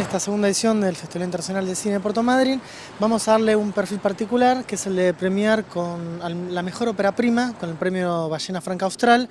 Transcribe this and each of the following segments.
esta segunda edición del Festival Internacional de Cine de Puerto Madryn, vamos a darle un perfil particular, que es el de premiar con la mejor ópera prima, con el premio Ballena Franca Austral,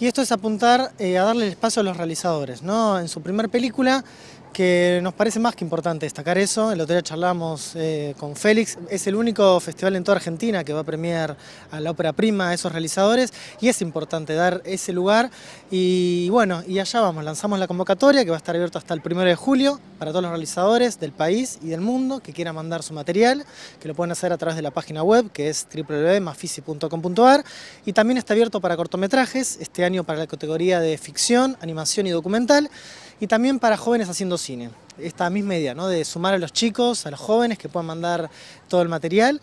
y esto es apuntar eh, a darle el espacio a los realizadores. ¿no? En su primer película, que nos parece más que importante destacar eso, el otro día charlamos eh, con Félix, es el único festival en toda Argentina que va a premiar a la ópera prima a esos realizadores y es importante dar ese lugar y bueno, y allá vamos, lanzamos la convocatoria que va a estar abierta hasta el primero de julio para todos los realizadores del país y del mundo que quieran mandar su material, que lo pueden hacer a través de la página web que es www.mafisi.com.ar y también está abierto para cortometrajes, este este año para la categoría de ficción, animación y documental, y también para jóvenes haciendo cine. Esta misma idea, ¿no? de sumar a los chicos, a los jóvenes que puedan mandar todo el material.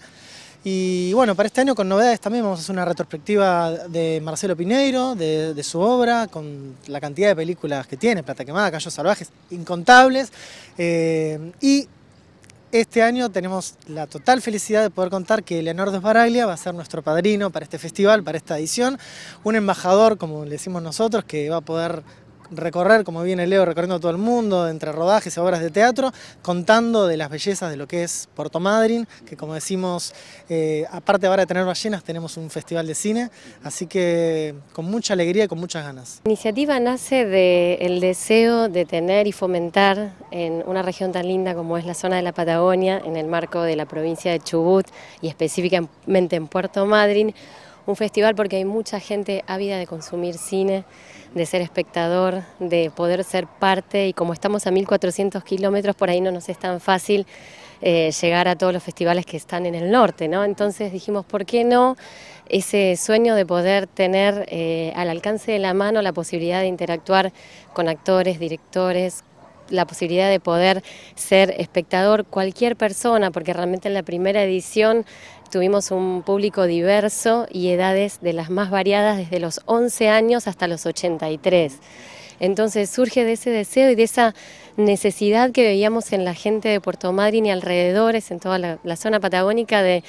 Y bueno, para este año con novedades también vamos a hacer una retrospectiva de Marcelo Pineiro, de, su obra, con la cantidad de películas que tiene, Plata Quemada, Callos Salvajes, incontables. Eh, y este año tenemos la total felicidad de poder contar que Leonardo Esbaraglia va a ser nuestro padrino para este festival, para esta edición, un embajador, como le decimos nosotros, que va a poder recorrer, como viene Leo recorriendo todo el mundo, entre rodajes y obras de teatro, contando de las bellezas de lo que es Puerto Madryn, que como decimos, eh, aparte ahora de tener ballenas, tenemos un festival de cine, así que con mucha alegría y con muchas ganas. La iniciativa nace del deseo de tener y fomentar en una región tan linda como es la zona de la Patagonia, en el marco de la provincia de Chubut y específicamente en Puerto Madryn, un festival porque hay mucha gente ávida de consumir cine, de ser espectador, de poder ser parte y como estamos a 1400 kilómetros por ahí no nos es tan fácil eh, llegar a todos los festivales que están en el norte, ¿no? Entonces dijimos, ¿por qué no ese sueño de poder tener eh, al alcance de la mano la posibilidad de interactuar con actores, directores, la posibilidad de poder ser espectador cualquier persona, porque realmente en la primera edición tuvimos un público diverso y edades de las más variadas, desde los 11 años hasta los 83. Entonces surge de ese deseo y de esa necesidad que veíamos en la gente de Puerto Madryn y alrededores, en toda la, zona patagónica, de,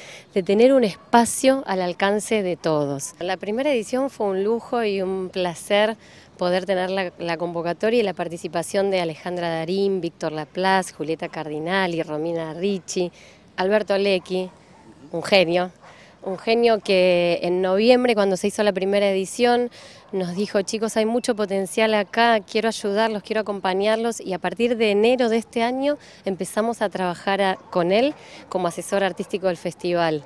tener un espacio al alcance de todos. La primera edición fue un lujo y un placer poder tener la, convocatoria y la participación de Alejandra Darín, Víctor Laplace, Julieta Cardinali, Romina Ricci, Alberto Lecky, un genio, un genio que en noviembre cuando se hizo la primera edición nos dijo chicos hay mucho potencial acá, quiero ayudarlos, quiero acompañarlos y a partir de enero de este año empezamos a trabajar con él como asesor artístico del festival.